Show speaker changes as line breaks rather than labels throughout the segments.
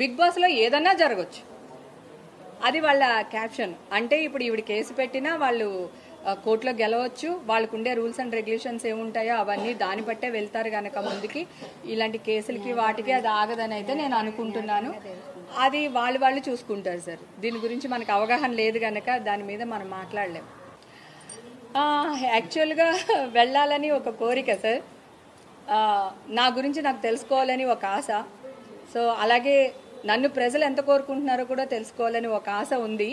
Big బాస్లో ఏదన్నా జరగచ్చు అది వాళ్ళ క్యాప్షన్ అంటే ఇప్పుడు ఈవిడ కేసు పెట్టినా వాళ్ళు కోర్టులో గెలవచ్చు వాళ్ళకు ఉండే రూల్స్ అండ్ రెగ్యులేషన్స్ ఏముంటాయో అవన్నీ దాన్ని బట్టే వెళ్తారు కనుక ముందుకి ఇలాంటి కేసులకి వాటికి అది ఆగదని అయితే నేను అనుకుంటున్నాను అది వాళ్ళు వాళ్ళు చూసుకుంటారు సార్ దీని గురించి మనకు అవగాహన లేదు కనుక దాని మీద మనం మాట్లాడలేము యాక్చువల్గా వెళ్ళాలని ఒక కోరిక సార్ నా గురించి నాకు తెలుసుకోవాలని ఒక ఆశ సో అలాగే నన్ను ప్రజలు ఎంత కోరుకుంటున్నారో కూడా తెలుసుకోవాలని ఒక ఆశ ఉంది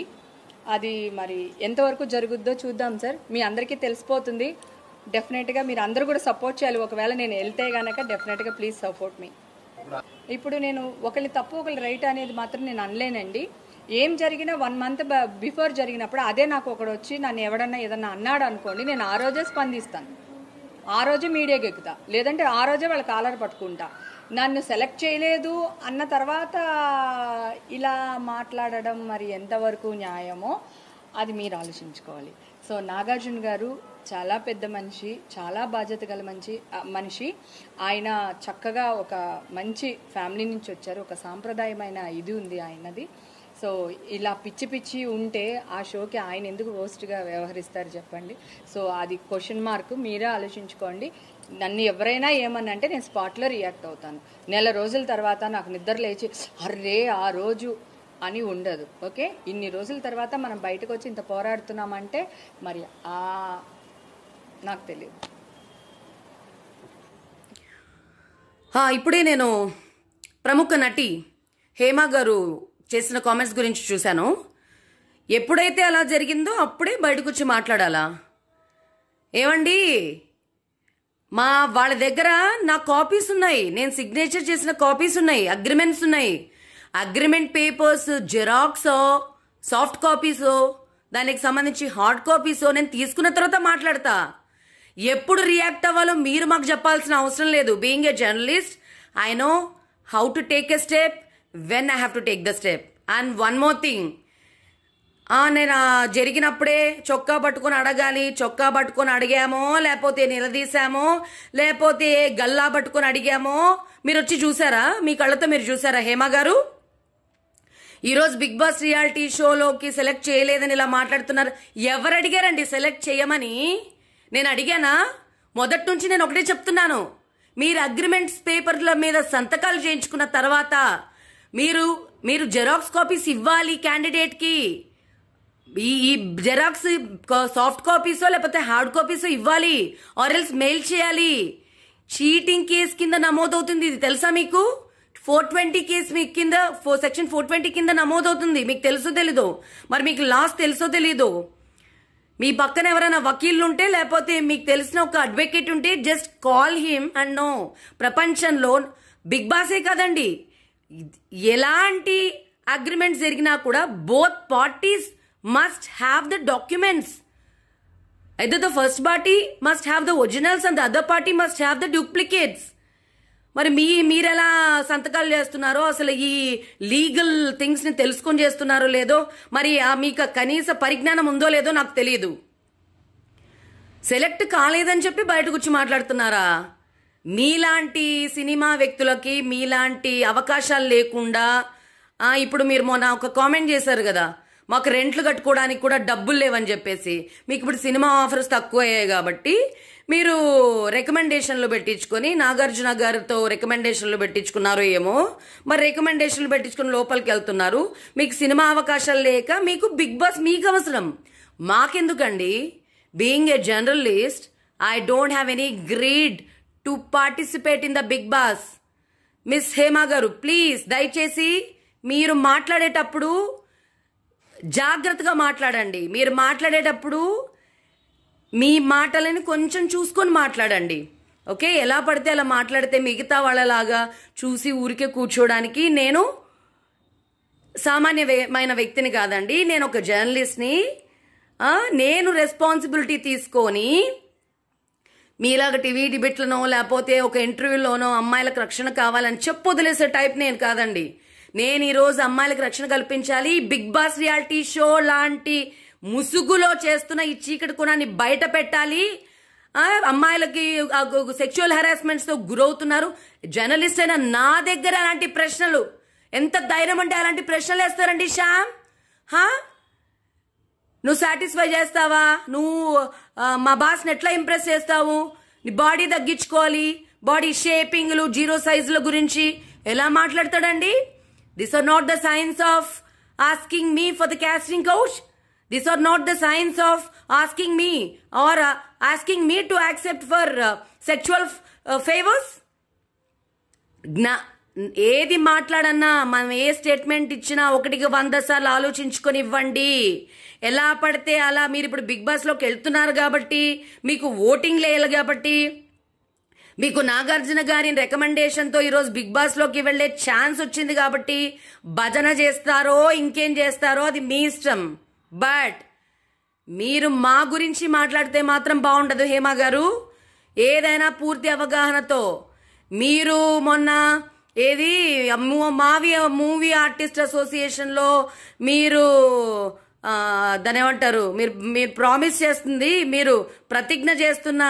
అది మరి ఎంతవరకు జరుగుద్దో చూద్దాం సార్ మీ అందరికీ తెలిసిపోతుంది డెఫినెట్గా మీరు అందరూ కూడా సపోర్ట్ చేయాలి ఒకవేళ నేను వెళ్తే గనక డెఫినెట్గా ప్లీజ్ సపోర్ట్ మీ ఇప్పుడు నేను ఒకళ్ళు తప్పు ఒకళ్ళు రైట్ అనేది మాత్రం నేను అనలేనండి ఏం జరిగినా వన్ మంత్ బిఫోర్ జరిగినప్పుడు అదే నాకు ఒకడు వచ్చి నన్ను ఎవడన్నా ఏదన్నా అన్నాడు అనుకోండి నేను ఆ రోజే స్పందిస్తాను ఆ రోజే మీడియాకి ఎక్కుతా లేదంటే ఆ రోజే వాళ్ళ కాలర్ పట్టుకుంటా నన్ను సెలెక్ట్ చేయలేదు అన్న తర్వాత ఇలా మాట్లాడడం మరి ఎంతవరకు న్యాయమో అది మీరు ఆలోచించుకోవాలి సో నాగార్జున గారు చాలా పెద్ద మనిషి చాలా బాధ్యత గల మంచి మనిషి ఆయన చక్కగా ఒక మంచి ఫ్యామిలీ నుంచి వచ్చారు ఒక సాంప్రదాయమైన ఇది ఉంది ఆయనది సో ఇలా పిచ్చి పిచ్చి ఉంటే ఆ షోకి ఆయన ఎందుకు హోస్ట్గా వ్యవహరిస్తారు చెప్పండి సో అది క్వశ్చన్ మార్క్ మీరే ఆలోచించుకోండి నన్ను ఎవరైనా ఏమని అంటే నేను స్పాట్లో రియాక్ట్ అవుతాను నెల రోజుల తర్వాత నాకు నిద్ర లేచి అర్రే ఆ రోజు అని ఉండదు ఓకే ఇన్ని రోజుల తర్వాత మనం బయటకు వచ్చి ఇంత పోరాడుతున్నామంటే మరి ఆ నాకు తెలియదు
ఇప్పుడే నేను ప్రముఖ నటి హేమ గారు చేసిన కామెంట్స్ గురించి చూశాను ఎప్పుడైతే అలా జరిగిందో అప్పుడే బయటకు వచ్చి మాట్లాడాలా ఏమండి మా వాళ్ళ దగ్గర నా కాపీస్ ఉన్నాయి నేను సిగ్నేచర్ చేసిన కాపీస్ ఉన్నాయి అగ్రిమెంట్స్ ఉన్నాయి అగ్రిమెంట్ పేపర్స్ జెరాక్సో సాఫ్ట్ కాపీసో దానికి సంబంధించి హార్డ్ కాపీసో నేను తీసుకున్న తర్వాత మాట్లాడతా ఎప్పుడు రియాక్ట్ అవ్వాలో మీరు మాకు చెప్పాల్సిన అవసరం లేదు being a journalist I know how to take a step when I have to take the step and one more thing నేను జరిగినప్పుడే చొక్కా పట్టుకొని అడగాలి చొక్కా పట్టుకొని అడిగామో లేకపోతే నిలదీసామో లేకపోతే గల్లా పట్టుకొని అడిగామో మీరు వచ్చి చూసారా మీ కళ్ళతో మీరు చూసారా హేమ గారు ఈరోజు బిగ్ బాస్ రియాలిటీ షోలోకి సెలెక్ట్ చేయలేదని ఇలా మాట్లాడుతున్నారు ఎవరు అడిగారండి సెలెక్ట్ చేయమని నేను అడిగానా మొదటి నుంచి నేను ఒకటే చెప్తున్నాను మీరు అగ్రిమెంట్స్ పేపర్ల మీద సంతకాలు చేయించుకున్న తర్వాత మీరు మీరు జెరాక్స్ కాపీస్ ఇవ్వాలి క్యాండిడేట్కి ఈ జెరాక్స్ సాఫ్ట్ కాపీసో లేకపోతే హార్డ్ కాపీసో ఇవ్వాలి ఆర్ఎల్స్ మెయిల్ చేయాలి చీటింగ్ కేస్ కింద నమోదవుతుంది ఇది తెలుసా మీకు ఫోర్ ట్వంటీ కేసు మీకు కింద ఫోర్ సెక్షన్ ఫోర్ ట్వంటీ కింద నమోదవుతుంది మీకు తెలుసో తెలీదు మరి మీకు లాస్ తెలుసో తెలీదు మీ పక్కన ఎవరైనా వకీళ్ళు ఉంటే లేకపోతే మీకు తెలిసిన ఒక అడ్వకేట్ ఉంటే just call him and no ప్రపంచంలో బిగ్ బాసే కదండి ఎలాంటి అగ్రిమెంట్స్ జరిగినా కూడా both parties must have the documents. Either the first party must have the originals and the other party must have the duplicates. మరి మీ మీరు ఎలా సంతకాలు చేస్తున్నారో అసలు ఈ లీగల్ థింగ్స్ని తెలుసుకొని చేస్తున్నారో లేదో మరి మీకు కనీస పరిజ్ఞానం ఉందో లేదో నాకు తెలియదు సెలెక్ట్ కాలేదని చెప్పి బయటకు వచ్చి మాట్లాడుతున్నారా మీలాంటి సినిమా వ్యక్తులకి మీలాంటి అవకాశాలు లేకుండా ఇప్పుడు మీరు మొన్న ఒక కామెంట్ చేశారు కదా మాకు రెంట్లు కట్టుకోవడానికి కూడా డబ్బులు లేవని చెప్పేసి మీకు ఇప్పుడు సినిమా ఆఫర్స్ తక్కువ అయ్యాయి కాబట్టి మీరు రికమెండేషన్లు పెట్టించుకొని నాగార్జున గారితో రికమెండేషన్లు పెట్టించుకున్నారు ఏమో మరి రికమెండేషన్లు పెట్టించుకుని లోపలికి వెళ్తున్నారు మీకు సినిమా అవకాశాలు లేక మీకు బిగ్ బాస్ మీకు అవసరం మాకెందుకండి being a journalist I don't have any greed to participate in the Big Boss miss Hema garu please దయచేసి మీరు మాట్లాడేటప్పుడు జాగ్రత్తగా మాట్లాడండి మీరు మాట్లాడేటప్పుడు మీ మాటలని కొంచెం చూసుకొని మాట్లాడండి ఓకే ఎలా పడితే అలా మాట్లాడితే మిగతా వాళ్ళలాగా చూసి ఊరికే కూర్చోడానికి నేను సామాన్యమైన వ్యక్తిని కాదండి నేను ఒక జర్నలిస్ట్ని నేను రెస్పాన్సిబిలిటీ తీసుకొని మీలాగా టీవీ డిబేట్లనో లేకపోతే ఒక ఇంటర్వ్యూలోనో అమ్మాయిలకు రక్షణ కావాలని చెప్పొదిలేసే టైప్ నేను కాదండి నేను ఈరోజు అమ్మాయిలకు రక్షణ కల్పించాలి బిగ్ బాస్ రియాలిటీ షో లాంటి ముసుగులో చేస్తున్న ఈ చీకటి కుణాన్ని బయట పెట్టాలి అమ్మాయిలకి సెక్షువల్ తో గురవుతున్నారు జర్నలిస్ట్ అయినా నా దగ్గర అలాంటి ప్రశ్నలు ఎంత ధైర్యం అంటే అలాంటి ప్రశ్నలు వేస్తారండి శ్యామ్ హా నువ్వు సాటిస్ఫై చేస్తావా నువ్వు మా బాస్ని ఎట్లా ఇంప్రెస్ చేస్తావు నీ బాడీ తగ్గించుకోవాలి బాడీ షేపింగ్లు జీరో సైజుల గురించి ఎలా మాట్లాడతాడండి this are not the signs of asking me for the casting couch this are not the signs of asking me are asking me to accept for sexual favours జ్ఞా ఏది మాట్లాడన్నా మనం ఏ statement ఇచ్చినా ఒకటికి వంద సార్లు ఆలోచించుకొని ఇవ్వండి ఎలా పడితే అలా మీరు ఇప్పుడు బిగ్ బాస్లోకి వెళ్తున్నారు కాబట్టి మీకు ఓటింగ్ లేయాలి కాబట్టి మీకు నాగార్జున గారి రికమెండేషన్తో ఈరోజు బిగ్ బాస్లోకి వెళ్లే ఛాన్స్ వచ్చింది కాబట్టి భజన చేస్తారో ఇంకేం చేస్తారో అది మీ ఇష్టం బట్ మీరు మా గురించి మాట్లాడితే మాత్రం బాగుండదు హేమ గారు ఏదైనా పూర్తి అవగాహనతో మీరు మొన్న ఏది మావి మూవీ ఆర్టిస్ట్ అసోసియేషన్లో మీరు దాని ఏమంటారు మీరు మీరు ప్రామిస్ చేస్తుంది మీరు ప్రతిజ్ఞ చేస్తున్న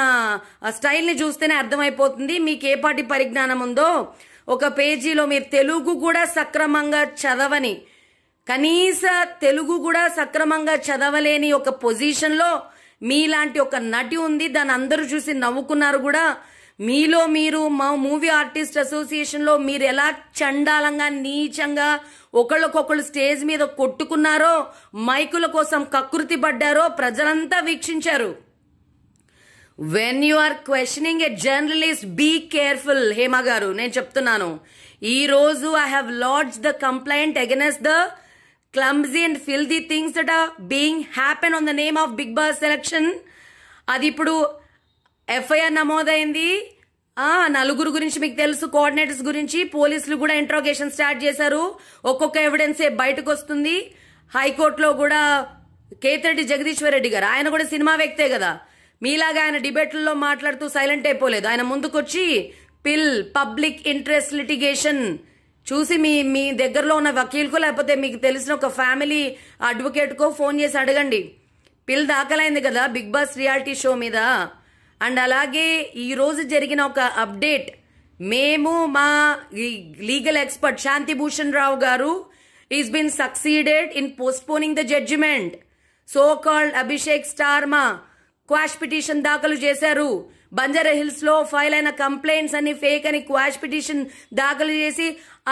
స్టైల్ని చూస్తేనే అర్థమైపోతుంది మీకు ఏ పాటి పరిజ్ఞానం ఉందో ఒక పేజీలో మీరు తెలుగు కూడా సక్రమంగా చదవని కనీస తెలుగు కూడా సక్రమంగా చదవలేని ఒక పొజిషన్లో మీలాంటి ఒక నటి ఉంది దాన్ని అందరూ చూసి నవ్వుకున్నారు కూడా మీలో మీరు మా మూవీ ఆర్టిస్ట్ అసోసియేషన్లో మీరు ఎలా చండాలంగా నీచంగా ఒకళ్ళకొకళ్ళు స్టేజ్ మీద కొట్టుకున్నారో మైకుల కోసం కకృతి పడ్డారో ప్రజలంతా వీక్షించారు when you are questioning a journalist be careful Hema garu నేను చెప్తున్నాను ఈ రోజు I have lodge the complaint against the clumsy and the things that are being happen on the name of Big Boss selection అది ఇప్పుడు ఎఫ్ఐఆర్ నమోదైంది ఆ నలుగురు గురించి మీకు తెలుసు కోఆర్డినేటర్స్ గురించి పోలీసులు కూడా ఇంట్రోగేషన్ స్టార్ట్ చేశారు ఒక్కొక్క ఎవిడెన్సే బయటకు వస్తుంది హైకోర్టులో కూడా కేతిరెడ్డి జగదీశ్వర్ రెడ్డి గారు ఆయన కూడా సినిమా వ్యక్తే కదా మీలాగా ఆయన డిబేట్లలో మాట్లాడుతూ సైలెంట్ అయిపోలేదు ఆయన ముందుకొచ్చి పిల్ పబ్లిక్ ఇంట్రెస్ట్ లిటిగేషన్ చూసి మీ మీ దగ్గరలో ఉన్న వకీల్కో లేకపోతే మీకు తెలిసిన ఒక ఫ్యామిలీ అడ్వకేట్కో ఫోన్ చేసి అడగండి పిల్ దాఖలైంది కదా బిగ్ బాస్ రియాలిటీ షో మీద అండ్ అలాగే ఈరోజు జరిగిన ఒక అప్డేట్ మేము మా legal expert Shantibhushan Rao garu is been succeeded in postponing the judgement so called Abhishek మా క్వాష్ పిటిషన్ దాఖలు చేశారు బంజారా హిల్స్ లో ఫైల్ అయిన కంప్లైంట్స్ అన్ని ఫేక్ అని క్వాష్ పిటిషన్ దాఖలు చేసి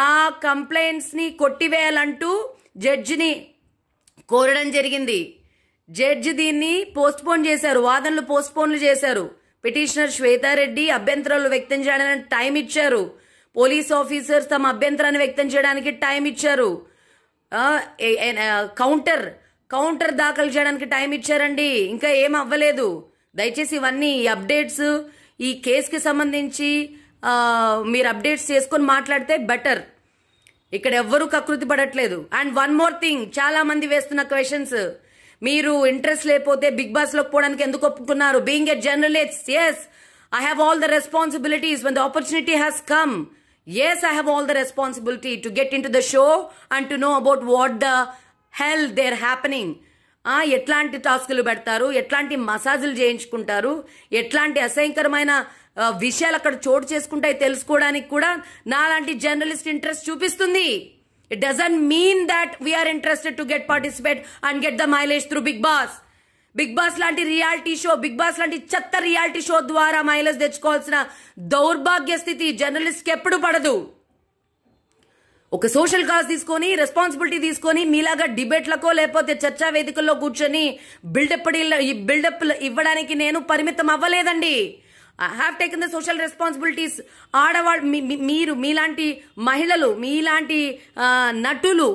ఆ కంప్లైంట్స్ ని కొట్టివేయాలంటూ జడ్జిని కోరడం జరిగింది జడ్జి దీన్ని పోస్ట్పోన్ చేశారు వాదనలు పోస్ట్పోన్లు చేశారు పిటిషనర్ శ్వేతారెడ్డి అభ్యంతరాలు వ్యక్తం చేయడానికి టైం ఇచ్చారు పోలీస్ ఆఫీసర్స్ తమ అభ్యంతరాన్ని వ్యక్తం చేయడానికి టైం ఇచ్చారు కౌంటర్ కౌంటర్ దాఖలు చేయడానికి టైం ఇచ్చారండి ఇంకా ఏం అవ్వలేదు దయచేసి ఇవన్నీ ఈ అప్డేట్స్ ఈ కేసుకి సంబంధించి మీరు అప్డేట్స్ చేసుకొని మాట్లాడితే బెటర్ ఇక్కడ ఎవ్వరూ కకృతి పడట్లేదు అండ్ వన్ మోర్ థింగ్ చాలా మంది వేస్తున్న క్వశ్చన్స్ మీరు ఇంట్రెస్ట్ లేకపోతే బిగ్ బాస్ లోకి పోవడానికి ఎందుకు ఒప్పుకున్నారు being a journalist as I have all the responsibilities when the opportunity has come as I have all the responsibility to get in to the show and to know about what the hell they're happening ఎట్లాంటి టాస్కులు పెడతారు ఎట్లాంటి మసాజులు చేయించుకుంటారు ఎట్లాంటి అసహ్యకరమైన విషయాలు అక్కడ చోటు చేసుకుంటాయి తెలుసుకోవడానికి కూడా నాలాంటి జర్నలిస్ట్ ఇంట్రెస్ట్ చూపిస్తుంది It doesn't mean that we are interested to get participate and get the mileage through Big Boss. Big Boss లాంటి రియాలిటీ షో బిగ్ బాస్ లాంటి చెత్త రియాలిటీ షో ద్వారా మైలేజ్ తెచ్చుకోవాల్సిన దౌర్భాగ్య స్థితి జర్నలిస్ట్ ఎప్పుడు పడదు ఒక సోషల్ కాజ్ తీసుకొని రెస్పాన్సిబిలిటీ తీసుకొని మీలాగా డిబేట్లకో లేకపోతే చర్చా వేదికల్లో కూర్చొని బిల్డప్ బిల్డప్ ఇవ్వడానికి నేను పరిమితం అవ్వలేదండి have taken the social responsibilities ఆడవాళ్ళు మీరు మీలాంటి మహిళలు మీలాంటి నటులు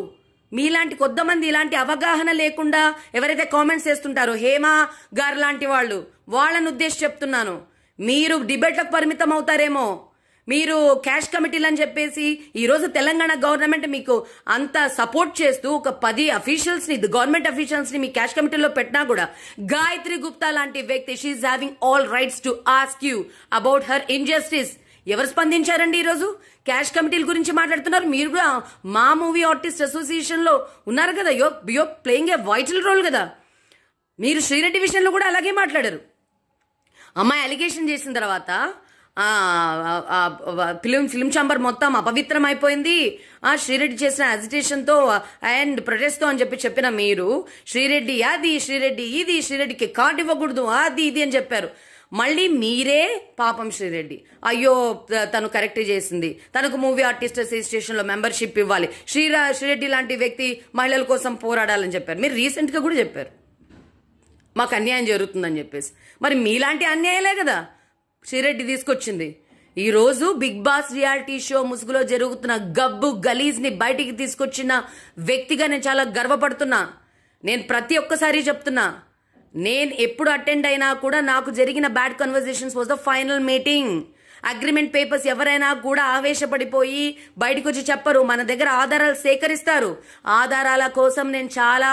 మీలాంటి కొద్దమంది ఇలాంటి అవగాహన లేకుండా ఎవరైతే కామెంట్స్ చేస్తుంటారో హేమా గారు లాంటి వాళ్ళు వాళ్ళని ఉద్దేశించి చెప్తున్నాను మీరు డిబేట్లకు పరిమితం అవుతారేమో మీరు క్యాష్ కమిటీలు అని చెప్పేసి ఈరోజు తెలంగాణ గవర్నమెంట్ మీకు అంత సపోర్ట్ చేస్తూ ఒక పది అఫీషియల్స్ని గవర్నమెంట్ అఫీషియల్స్ని మీ క్యాష్ కమిటీలో పెట్టినా కూడా గాయత్రి గుప్తా లాంటి వ్యక్తి she having all rights to ask you about her injustice ఎవరు స్పందించారండి ఈరోజు క్యాష్ కమిటీల గురించి మాట్లాడుతున్నారు మీరు కూడా మా మూవీ ఆర్టిస్ట్ అసోసియేషన్లో ఉన్నారు కదా యో యో ప్లేయింగ్ ఏ వైటల్ రోల్ కదా మీరు శ్రీరెడ్డి విషయంలో కూడా అలాగే మాట్లాడారు అమ్మాయి అలిగేషన్ చేసిన తర్వాత ఫిలిం ఫిలిం ఛాంబర్ మొత్తం అపవిత్రం అయిపోయింది ఆ శ్రీరెడ్డి చేసిన అజిటేషన్తో అండ్ ప్రొటెస్ట్తో అని చెప్పి చెప్పిన మీరు శ్రీరెడ్డి అది శ్రీరెడ్డి ఇది శ్రీరెడ్డికి కార్డు ఇవ్వకూడదు అది ఇది అని చెప్పారు మళ్ళీ మీరే పాపం శ్రీరెడ్డి అయ్యో తను కరెక్ట్ చేసింది తనకు మూవీ ఆర్టిస్ట్ అసోసియేషన్లో మెంబర్షిప్ ఇవ్వాలి శ్రీరా శ్రీరెడ్డి లాంటి వ్యక్తి మహిళల కోసం పోరాడాలని చెప్పారు మీరు రీసెంట్గా కూడా చెప్పారు మాకు అన్యాయం జరుగుతుందని చెప్పేసి మరి మీలాంటి అన్యాయలే కదా శ్రీరెడ్డి తీసుకొచ్చింది ఈరోజు బిగ్ బాస్ రియాలిటీ షో ముసుగులో జరుగుతున్న గబ్బు గలీజ్ని బయటికి తీసుకొచ్చిన వ్యక్తిగా నేను చాలా గర్వపడుతున్నా నేను ప్రతి ఒక్కసారి చెప్తున్నా నేను ఎప్పుడు అటెండ్ అయినా కూడా నాకు జరిగిన bad conversations was the final meeting agreement papers ఎవరైనా కూడా ఆవేశపడిపోయి బయటకు వచ్చి చెప్పరు మన దగ్గర ఆధారాలు సేకరిస్తారు ఆధారాల కోసం నేను చాలా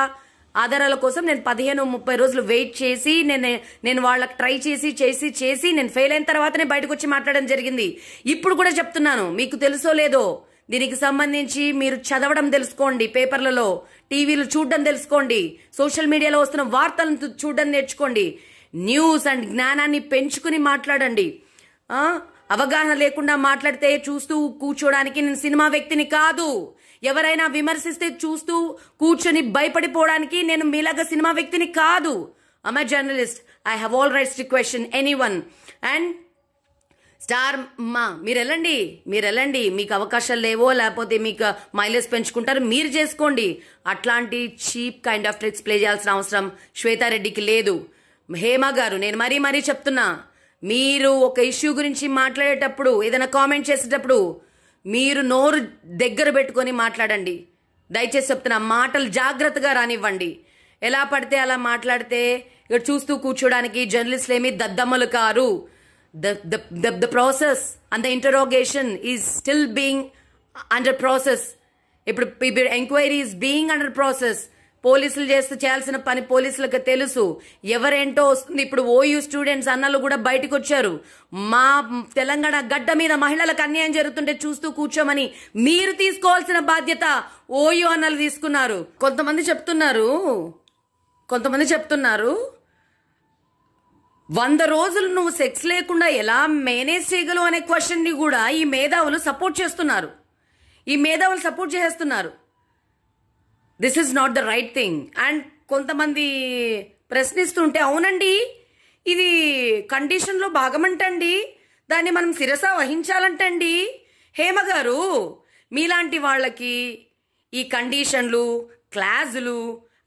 ఆధారాల కోసం నేను పదిహేను ముప్పై రోజులు వెయిట్ చేసి నేను నేను వాళ్ళకి ట్రై చేసి చేసి చేసి నేను ఫెయిల్ అయిన తర్వాతనే బయటకు వచ్చి మాట్లాడడం జరిగింది ఇప్పుడు కూడా చెప్తున్నాను మీకు తెలుసో లేదో దీనికి సంబంధించి మీరు చదవడం తెలుసుకోండి పేపర్లలో టీవీలు చూడడం తెలుసుకోండి సోషల్ మీడియాలో వస్తున్న వార్తలను చూడడం నేర్చుకోండి న్యూస్ అండ్ జ్ఞానాన్ని పెంచుకుని మాట్లాడండి అవగాహన లేకుండా మాట్లాడితే చూస్తూ కూర్చోడానికి నేను సినిమా వ్యక్తిని కాదు ఎవరైనా విమర్శిస్తే చూస్తూ కూర్చొని భయపడిపోవడానికి నేను మీలాగా సినిమా వ్యక్తిని కాదు I'm journalist I have all rights to question anyone and Star Maa మీరు వెళ్ళండి మీరు వెళ్ళండి మీకు అవకాశాలు లేవో లేకపోతే మీకు మైలేజ్ పెంచుకుంటారు మీరు చేసుకోండి అట్లాంటి cheap kind of tricks play చేయాల్సిన అవసరం శ్వేతారెడ్డికి లేదు హేమ గారు నేను మరీ మరీ చెప్తున్నా మీరు ఒక ఇష్యూ గురించి మాట్లాడేటప్పుడు ఏదైనా కామెంట్ చేసేటప్పుడు మీరు నోరు దగ్గర పెట్టుకొని మాట్లాడండి దయచేసి చెప్తున్నా మాటలు జాగ్రత్తగా రానివ్వండి ఎలా పడితే అలా మాట్లాడితే ఇక్కడ చూస్తూ కూర్చోడానికి జర్నలిస్టులు ఏమీ దద్దమ్మలు కారు the the the process and the interrogation is still being under process ఇప్పుడు enquiry is being under process పోలీసులు చేస్తూ చేయాల్సిన పని పోలీసులకు తెలుసు ఎవరేంటో వస్తుంది ఇప్పుడు ఓయూ స్టూడెంట్స్ అన్నలు కూడా బయటకు వచ్చారు మా తెలంగాణ గడ్డ మీద మహిళలకు అన్యాయం జరుగుతుంటే చూస్తూ కూర్చోమని మీరు తీసుకోవాల్సిన బాధ్యత ఓయూ అన్నలు తీసుకున్నారు కొంతమంది చెప్తున్నారు కొంతమంది చెప్తున్నారు వంద రోజులు నువ్వు సెక్స్ లేకుండా ఎలా మేనేజ్ చేయగలవు అనే క్వశ్చన్ని కూడా ఈ మేధావులు సపోర్ట్ చేస్తున్నారు ఈ మేధావులు సపోర్ట్ చేస్తున్నారు this is not the right thing and కొంతమంది ప్రశ్నిస్తుంటే అవునండి ఇది కండిషన్లో భాగమంటండి దాన్ని మనం శిరస వహించాలంటండి హేమ గారు మీలాంటి వాళ్ళకి ఈ కండిషన్లు క్లాజులు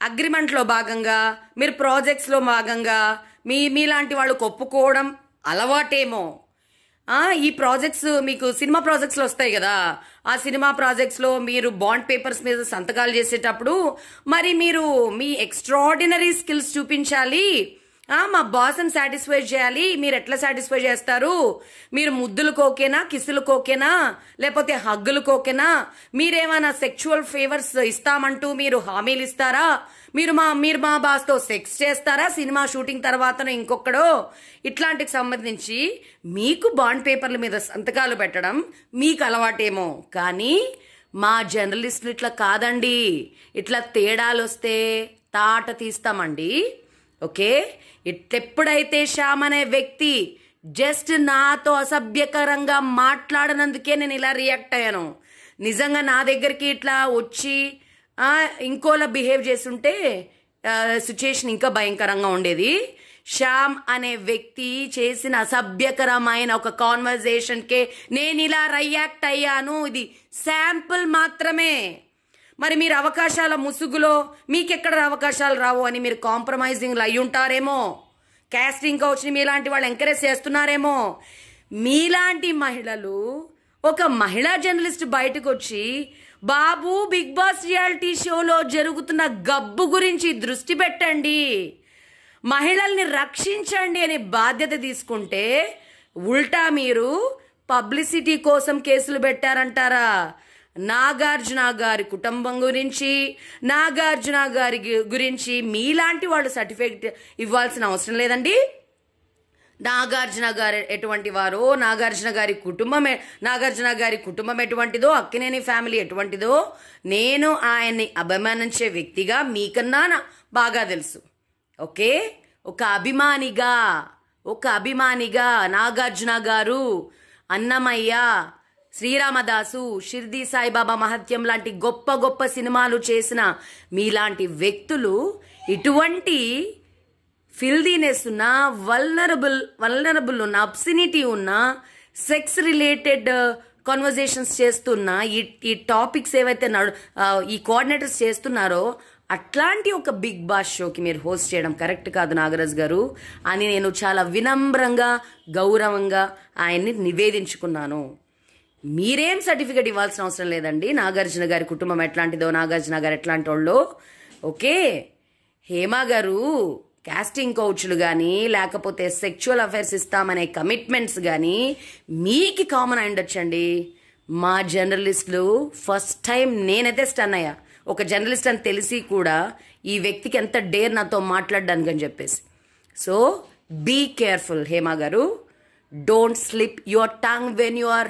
అగ్రిమెంట్లో భాగంగా మీరు ప్రాజెక్ట్స్లో భాగంగా మీ మీలాంటి వాళ్ళకు ఒప్పుకోవడం అలవాటేమో ఈ ప్రాజెక్ట్స్ మీకు సినిమా ప్రాజెక్ట్స్లో వస్తాయి కదా ఆ సినిమా ప్రాజెక్ట్స్లో మీరు బాండ్ పేపర్స్ మీద సంతకాలు చేసేటప్పుడు మరి మీరు మీ ఎక్స్ట్రాడినరీ స్కిల్స్ చూపించాలి మా బాస్ని సాటిస్ఫై చేయాలి మీరు ఎట్లా సాటిస్ఫై చేస్తారు మీరు ముద్దులు కోకేనా కిసులు కోకేనా లేకపోతే హగ్గులు కోకేనా మీరేమైనా సెక్చువల్ ఫేవర్స్ ఇస్తామంటూ మీరు హామీలు ఇస్తారా మీరు మా మీరు మా బాస్తో సెక్స్ చేస్తారా సినిమా షూటింగ్ తర్వాత ఇంకొకడో ఇట్లాంటికి సంబంధించి మీకు బాండ్ పేపర్ల మీద సంతకాలు పెట్టడం మీకు అలవాటేమో కానీ మా జర్నలిస్టులు ఇట్లా కాదండి ఇట్లా తేడాలు వస్తే తాట తీస్తామండి ఓకే ఎప్పుడైతే శ్యామ్ అనే వ్యక్తి జస్ట్ నాతో అసభ్యకరంగా మాట్లాడినందుకే నేను ఇలా రియాక్ట్ అయ్యాను నిజంగా నా దగ్గరికి ఇట్లా వచ్చి ఇంకోలా బిహేవ్ చేస్తుంటే సిచ్యుయేషన్ ఇంకా భయంకరంగా ఉండేది శ్యామ్ అనే వ్యక్తి చేసిన అసభ్యకరమైన ఒక కాన్వర్జేషన్కే నేను ఇలా రియాక్ట్ అయ్యాను ఇది శాంపుల్ మాత్రమే మరి మీరు అవకాశాల ముసుగులో మీకెక్కడ అవకాశాలు రావు అని మీరు కాంప్రమైజింగ్లు అయి ఉంటారేమో క్యాస్టింగ్ కౌచ్ని మీలాంటి వాళ్ళు ఎంకరేజ్ చేస్తున్నారేమో మీలాంటి మహిళలు ఒక మహిళా జర్నలిస్ట్ బయటకు వచ్చి బాబు బిగ్ బాస్ రియాలిటీ షోలో జరుగుతున్న గబ్బు గురించి దృష్టి పెట్టండి మహిళల్ని రక్షించండి అనే బాధ్యత తీసుకుంటే ఉల్టా మీరు పబ్లిసిటీ కోసం కేసులు పెట్టారంటారా నాగార్జున గారి కుటుంబం గురించి నాగార్జున గారి గురించి మీలాంటి వాళ్ళు సర్టిఫికేట్ ఇవ్వాల్సిన అవసరం లేదండి నాగార్జున గారు ఎటువంటి వారో నాగార్జున గారి కుటుంబం నాగార్జున గారి కుటుంబం ఎటువంటిదో అక్కినేని ఫ్యామిలీ ఎటువంటిదో నేను ఆయన్ని అభిమానించే వ్యక్తిగా మీకన్నా బాగా తెలుసు ఓకే ఒక అభిమానిగా ఒక అభిమానిగా నాగార్జున గారు అన్నమయ్య శ్రీరామదాసు షిర్దీ సాయిబాబా మహత్యం లాంటి గొప్ప గొప్ప సినిమాలు చేసిన మీలాంటి వ్యక్తులు ఇటువంటి ఫిల్దీనెస్ ఉన్న వల్నరబుల్ వల్నరబుల్ ఉన్న అబ్సినిటీ ఉన్న సెక్స్ రిలేటెడ్ కన్వర్జేషన్స్ చేస్తున్న ఈ ఈ టాపిక్స్ ఏవైతే నడు ఈ కోఆర్డినేటర్స్ చేస్తున్నారో అట్లాంటి ఒక బిగ్ బాస్ షోకి మీరు హోస్ట్ చేయడం కరెక్ట్ కాదు నాగరాజ్ గారు అని నేను చాలా వినమ్రంగా గౌరవంగా ఆయన్ని నివేదించుకున్నాను మీరేం సర్టిఫికేట్ ఇవ్వాల్సిన అవసరం లేదండి నాగార్జున గారి కుటుంబం ఎట్లాంటిదో నాగార్జున గారు ఎట్లాంటి వాళ్ళు ఓకే హేమా గారు కాస్టింగ్ కౌచ్లు కానీ లేకపోతే సెక్చువల్ అఫైర్స్ ఇస్తామనే కమిట్మెంట్స్ కానీ మీకు కామన్ అయి ఉండొచ్చండి మా జర్నలిస్టులు ఫస్ట్ టైం నేనైతే స్టన్ అయ్యా ఒక జర్నలిస్ట్ అని తెలిసి కూడా ఈ వ్యక్తికి ఎంత డేర్ నాతో మాట్లాడడానికి అని చెప్పేసి so be careful Hema garu don't slip your tongue when you are